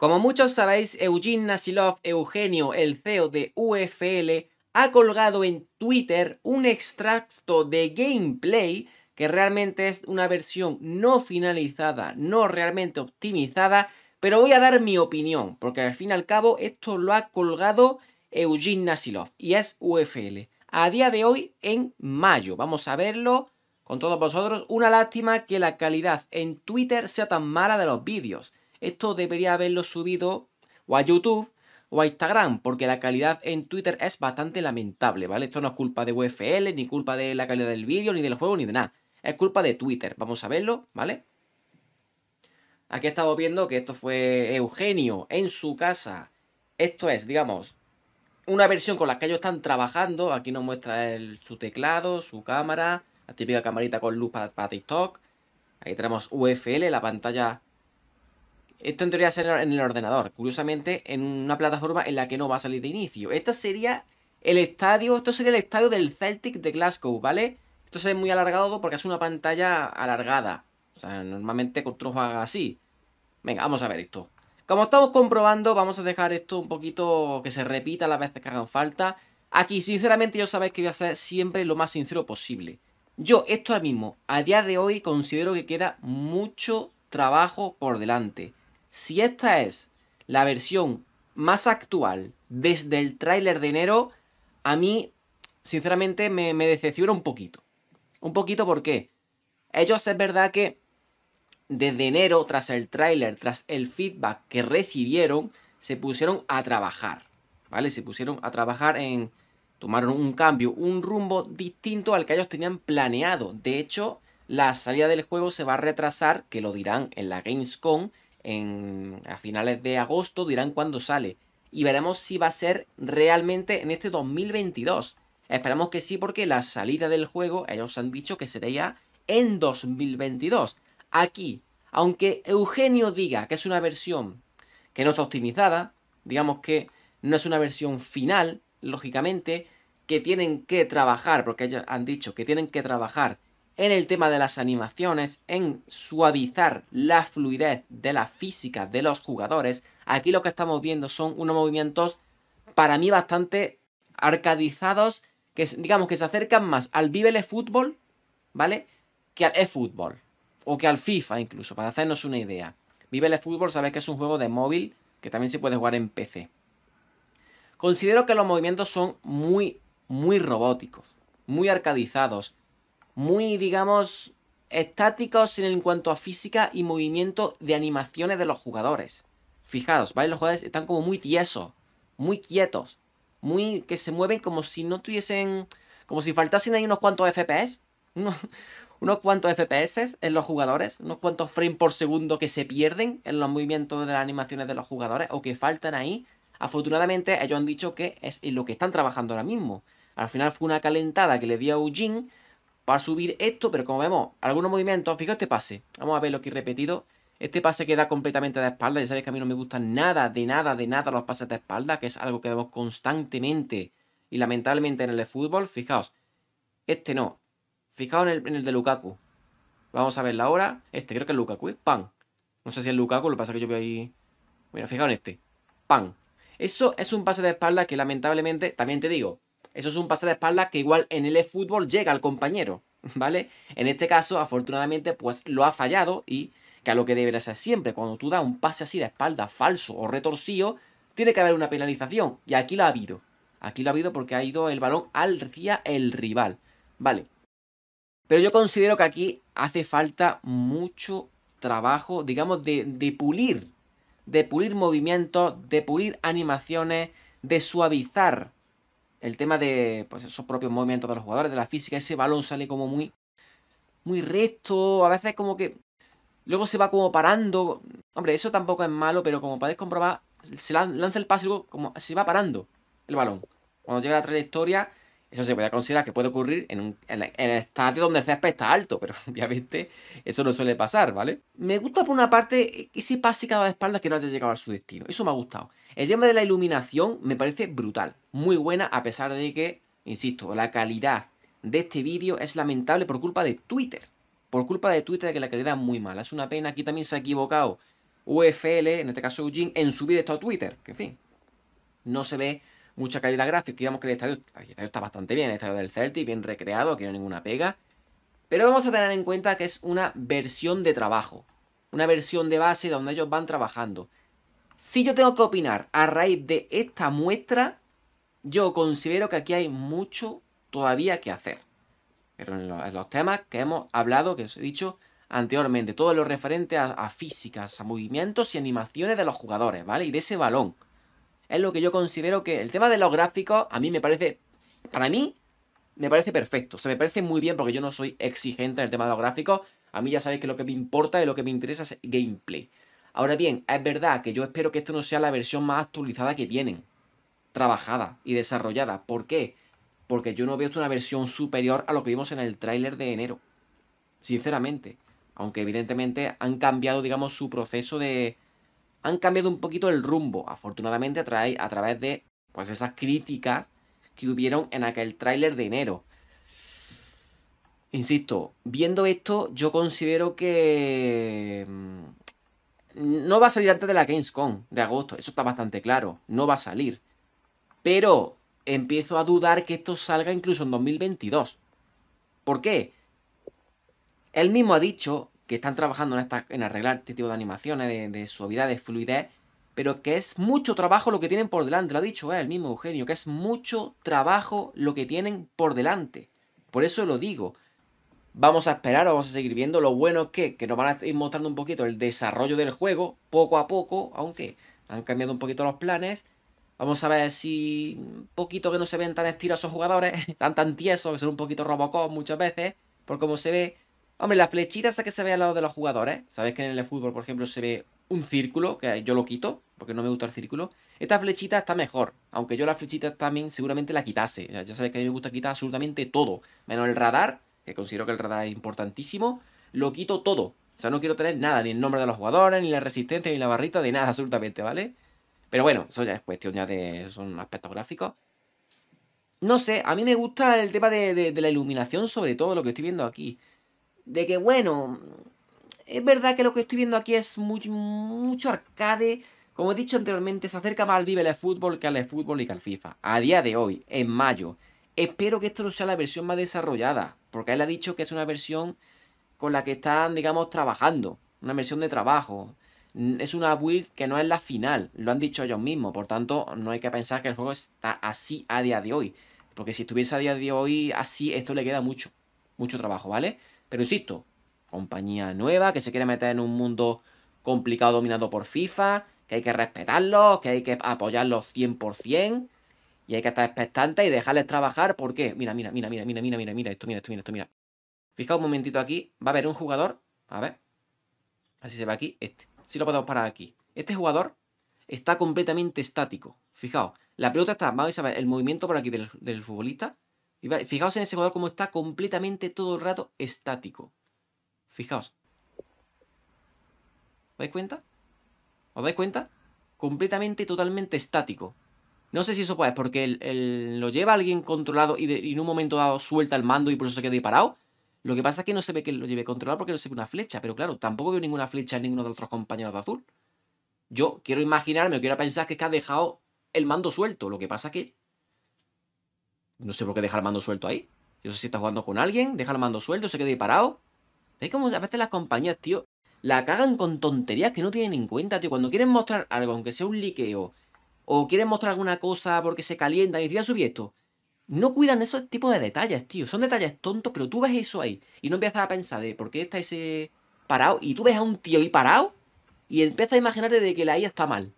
Como muchos sabéis, Eugene Nasilov, Eugenio, el CEO de UFL, ha colgado en Twitter un extracto de gameplay que realmente es una versión no finalizada, no realmente optimizada, pero voy a dar mi opinión, porque al fin y al cabo esto lo ha colgado Eugene Nasilov y es UFL. A día de hoy, en mayo, vamos a verlo con todos vosotros. Una lástima que la calidad en Twitter sea tan mala de los vídeos. Esto debería haberlo subido o a YouTube o a Instagram, porque la calidad en Twitter es bastante lamentable, ¿vale? Esto no es culpa de UFL, ni culpa de la calidad del vídeo, ni del juego, ni de nada. Es culpa de Twitter, vamos a verlo, ¿vale? Aquí estamos viendo que esto fue Eugenio en su casa. Esto es, digamos, una versión con la que ellos están trabajando. Aquí nos muestra su teclado, su cámara, la típica camarita con luz para, TikTok. Ahí tenemos UFL, la pantalla esto en teoría será en el ordenador, curiosamente en una plataforma en la que no va a salir de inicio. Esto sería el estadio, esto sería el estadio del Celtic de Glasgow, ¿vale? Esto se ve muy alargado porque es una pantalla alargada. O sea, normalmente construjo así. Venga, vamos a ver esto. Como estamos comprobando, vamos a dejar esto un poquito que se repita las veces que hagan falta. Aquí, sinceramente, yo sabéis que voy a ser siempre lo más sincero posible. Yo esto ahora mismo, a día de hoy, considero que queda mucho trabajo por delante si esta es la versión más actual desde el tráiler de enero, a mí, sinceramente, me, decepciona un poquito. Un poquito porque ellos es verdad que desde enero, tras el tráiler, tras el feedback que recibieron, se pusieron a trabajar, ¿vale? Se pusieron a trabajar en... Tomaron un cambio, un rumbo distinto al que ellos tenían planeado. De hecho, la salida del juego se va a retrasar, que lo dirán en la Gamescom, a finales de agosto, dirán cuándo sale. Y veremos si va a ser realmente en este 2022. Esperamos que sí, porque la salida del juego, ellos han dicho que sería en 2022. Aquí, aunque Eugenio diga que es una versión que no está optimizada, digamos que no es una versión final, lógicamente, que tienen que trabajar, porque ellos han dicho que tienen que trabajar en el tema de las animaciones, en suavizar la fluidez de la física de los jugadores. Aquí lo que estamos viendo son unos movimientos para mí bastante arcadizados, que digamos que se acercan más al Vivele Fútbol, ¿vale? Que al eFootball, o que al FIFA incluso, para hacernos una idea. Vivele Fútbol, sabéis que es un juego de móvil que también se puede jugar en PC. Considero que los movimientos son muy, muy robóticos, muy arcadizados muy, digamos, estáticos en cuanto a física y movimiento de animaciones de los jugadores. Fijaros, ¿vale? Los jugadores están como muy tiesos, muy quietos, muy que se mueven como si no tuviesen, como si faltasen ahí unos cuantos FPS, unos, cuantos FPS en los jugadores, unos cuantos frames por segundo que se pierden en los movimientos de las animaciones de los jugadores o que faltan ahí. Afortunadamente ellos han dicho que es lo que están trabajando ahora mismo. Al final fue una calentada que le dio a Eugene va a subir esto, pero como vemos, algunos movimientos, fijaos este pase. Vamos a verlo aquí repetido. Este pase queda completamente de espalda. Ya sabéis que a mí no me gustan nada, de nada, de nada los pases de espalda, que es algo que vemos constantemente y lamentablemente en el de fútbol. Fijaos, este no. Fijaos en el, de Lukaku. Vamos a la ahora. Este creo que es Lukaku, ¿eh? pan. No sé si es Lukaku, lo que pasa que yo veo ahí... Mira, fijaos en este. Pan. Eso es un pase de espalda que lamentablemente, también te digo, eso es un pase de espalda que igual en el fútbol llega al compañero, ¿vale? En este caso, afortunadamente, pues lo ha fallado y que a lo que debería ser siempre, cuando tú das un pase así de espalda falso o retorcido, tiene que haber una penalización. Y aquí lo ha habido. Aquí lo ha habido porque ha ido el balón al día el rival. Vale. Pero yo considero que aquí hace falta mucho trabajo, digamos, de, de pulir. De pulir movimientos, de pulir animaciones, de suavizar el tema de pues, esos propios movimientos de los jugadores, de la física, ese balón sale como muy, muy recto, a veces como que luego se va como parando. Hombre, eso tampoco es malo, pero como podéis comprobar, se lanza el pase y luego como se va parando el balón. Cuando llega la trayectoria, eso se puede considerar que puede ocurrir en, un, en, el estadio donde el césped está alto, pero obviamente eso no suele pasar, ¿vale? Me gusta por una parte ese pase cada de espaldas que no haya llegado a su destino. Eso me ha gustado. El tema de la iluminación me parece brutal, muy buena, a pesar de que, insisto, la calidad de este vídeo es lamentable por culpa de Twitter. Por culpa de Twitter que la calidad es muy mala. Es una pena. Aquí también se ha equivocado UFL, en este caso Eugene, en subir esto a Twitter. Que en fin, no se ve mucha calidad gráfica. Digamos que el estadio, está bastante bien, el estadio del Celtic, bien recreado, que no hay ninguna pega. Pero vamos a tener en cuenta que es una versión de trabajo. Una versión de base donde ellos van trabajando. Si yo tengo que opinar a raíz de esta muestra, yo considero que aquí hay mucho todavía que hacer. Pero en, los temas que hemos hablado, que os he dicho anteriormente, todo lo referente a físicas, a movimientos y animaciones de los jugadores, ¿vale? Y de ese balón es lo que yo considero que el tema de los gráficos a mí me parece, para mí, me parece perfecto. Se me parece muy bien porque yo no soy exigente en el tema de los gráficos. A mí ya sabéis que lo que me importa y lo que me interesa es gameplay. Ahora bien, es verdad que yo espero que esto no sea la versión más actualizada que tienen, trabajada y desarrollada. ¿Por qué? Porque yo no veo esto una versión superior a lo que vimos en el tráiler de enero. Sinceramente. Aunque evidentemente han cambiado, digamos, su proceso de, han cambiado un poquito el rumbo, afortunadamente a, a través de pues, esas críticas que hubieron en aquel tráiler de enero. Insisto, viendo esto, yo considero que mm, no va a salir antes de la Gamescom de agosto, eso está bastante claro, no va a salir. Pero empiezo a dudar que esto salga incluso en 2022. ¿Por qué? Él mismo ha dicho que están trabajando en, esta, en arreglar este tipo de animaciones, de, suavidad, de fluidez, pero que es mucho trabajo lo que tienen por delante. Lo ha dicho eh, el mismo Eugenio, que es mucho trabajo lo que tienen por delante. Por eso lo digo. Vamos a esperar, vamos a seguir viendo. Lo bueno que, que nos van a ir mostrando un poquito el desarrollo del juego, poco a poco, aunque han cambiado un poquito los planes. Vamos a ver si un poquito que no se ven tan esos jugadores, tan tan tiesos, que son un poquito Robocop muchas veces, por cómo se ve. Hombre, la flechita esa que se ve al lado de los jugadores. Sabes que en el fútbol, por ejemplo, se ve un círculo, que yo lo quito, porque no me gusta el círculo. Esta flechita está mejor, aunque yo la flechita también seguramente la quitase. O sea, ya sabéis que a mí me gusta quitar absolutamente todo, menos el radar, que considero que el radar es importantísimo. Lo quito todo. O sea, no quiero tener nada, ni el nombre de los jugadores, ni la resistencia, ni la barrita, de nada absolutamente, ¿vale? Pero bueno, eso ya es cuestión ya de... son aspectos gráficos. No sé, a mí me gusta el tema de la iluminación, sobre todo lo que estoy viendo aquí de que, bueno, es verdad que lo que estoy viendo aquí es mucho arcade. Como he dicho anteriormente, se acerca más al Vive el Fútbol que al Fútbol y que al FIFA. A día de hoy, en mayo. Espero que esto no sea la versión más desarrollada, porque él ha dicho que es una versión con la que están, digamos, trabajando. Una versión de trabajo. Es una build que no es la final, lo han dicho ellos mismos. Por tanto, no hay que pensar que el juego está así a día de hoy. Porque si estuviese a día de hoy así, esto le queda mucho, mucho trabajo, ¿vale? Pero insisto, compañía nueva que se quiere meter en un mundo complicado dominado por FIFA, que hay que respetarlos, que hay que apoyarlos 100%. Y hay que estar expectantes y dejarles trabajar. porque... Mira, mira, mira, mira, mira, mira, mira, mira esto, mira esto, mira esto, mira. Fijaos un momentito aquí. Va a haber un jugador. A ver. Así se ve aquí. Este. Si lo podemos parar aquí. Este jugador está completamente estático. Fijaos. La pelota está. Vamos a ver el movimiento por aquí del, del futbolista. Fijaos en ese jugador como está completamente todo el rato estático. Fijaos. ¿Os dais cuenta? ¿Os dais cuenta? Completamente, totalmente estático. No sé si eso pues, es porque lo lleva alguien controlado y, en un momento dado suelta el mando y por eso se queda disparado. Lo que pasa es que no se ve que lo lleve controlado porque no se ve una flecha, pero claro, tampoco veo ninguna flecha en ninguno de los otros compañeros de azul. Yo quiero imaginarme, quiero pensar que, es que ha dejado el mando suelto. Lo que pasa es que no sé por qué deja el mando suelto ahí. Yo sé si está jugando con alguien, deja el mando suelto, se queda ahí parado. ¿Veis como a veces las compañías, tío, la cagan con tonterías que no tienen en cuenta, tío? Cuando quieren mostrar algo, aunque sea un liqueo, o quieren mostrar alguna cosa porque se calientan y a subir esto. No cuidan esos tipos de detalles, tío. Son detalles tontos, pero tú ves eso ahí y no empiezas a pensar de por qué está ese parado. Y tú ves a un tío ahí parado y empiezas a imaginarte de que la IA está mal.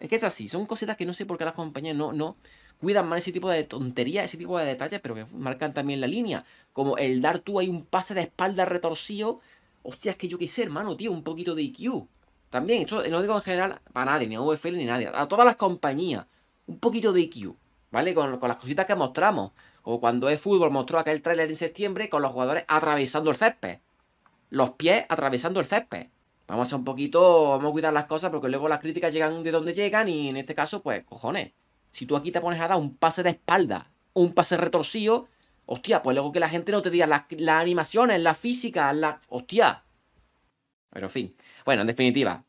Es que es así, son cositas que no sé por qué las compañías no, no, cuidan más ese tipo de tonterías, ese tipo de detalles, pero que marcan también la línea. Como el dar tú ahí un pase de espalda retorcido. Hostias, que yo qué sé, hermano, tío, un poquito de IQ. También, esto no digo en general para nadie, ni a UFL ni a nadie, a todas las compañías. Un poquito de IQ, ¿vale? Con, las cositas que mostramos. Como cuando es fútbol mostró aquel tráiler en septiembre con los jugadores atravesando el césped. Los pies atravesando el césped vamos a ser un poquito, vamos a cuidar las cosas porque luego las críticas llegan de donde llegan y en este caso, pues, cojones. Si tú aquí te pones a dar un pase de espalda, un pase retorcido, hostia, pues luego que la gente no te diga las, animación animaciones, la física, la... hostia. Pero en fin. Bueno, en definitiva,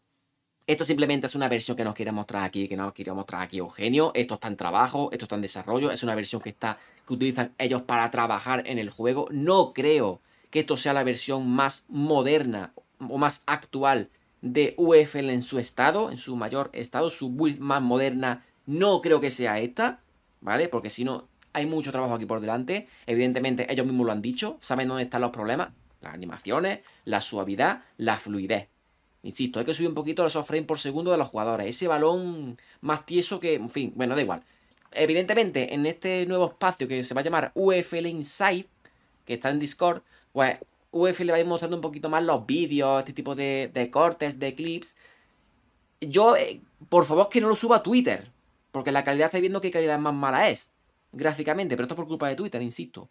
esto simplemente es una versión que nos quiere mostrar aquí, que nos quiere mostrar aquí Eugenio. Esto está en trabajo, esto está en desarrollo. Es una versión que, está, que utilizan ellos para trabajar en el juego. No creo que esto sea la versión más moderna o más actual de UFL en su estado, en su mayor estado, su build más moderna no creo que sea esta, ¿vale? Porque si no, hay mucho trabajo aquí por delante. Evidentemente, ellos mismos lo han dicho, saben dónde están los problemas. Las animaciones, la suavidad, la fluidez. Insisto, hay que subir un poquito los frames por segundo de los jugadores. Ese balón más tieso que, en fin, bueno, da igual. Evidentemente, en este nuevo espacio que se va a llamar UFL Inside, que está en Discord, pues UFL va a ir mostrando un poquito más los vídeos, este tipo de, cortes, de clips. Yo, eh, por favor, que no lo suba a Twitter, porque la calidad estáis viendo qué calidad más mala es, gráficamente, pero esto es por culpa de Twitter, insisto.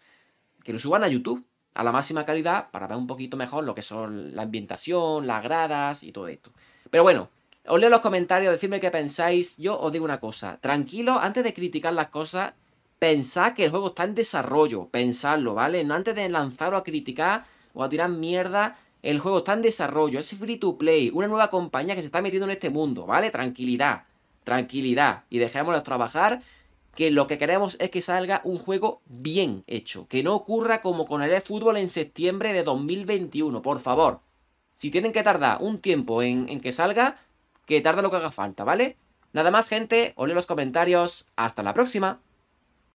Que lo suban a YouTube a la máxima calidad para ver un poquito mejor lo que son la ambientación, las gradas y todo esto. Pero bueno, os leo los comentarios, decidme qué pensáis. Yo os digo una cosa, tranquilo, antes de criticar las cosas, pensad que el juego está en desarrollo, pensadlo, ¿vale? No antes de lanzarlo a criticar o a tirar mierda, el juego está en desarrollo, es free to play, una nueva compañía que se está metiendo en este mundo, ¿vale? Tranquilidad tranquilidad y dejémoslos trabajar, que lo que queremos es que salga un juego bien hecho, que no ocurra como con el eFootball en septiembre de 2021, por favor. Si tienen que tardar un tiempo en, que salga, que tarde lo que haga falta, ¿vale? Nada más gente, os los comentarios, hasta la próxima.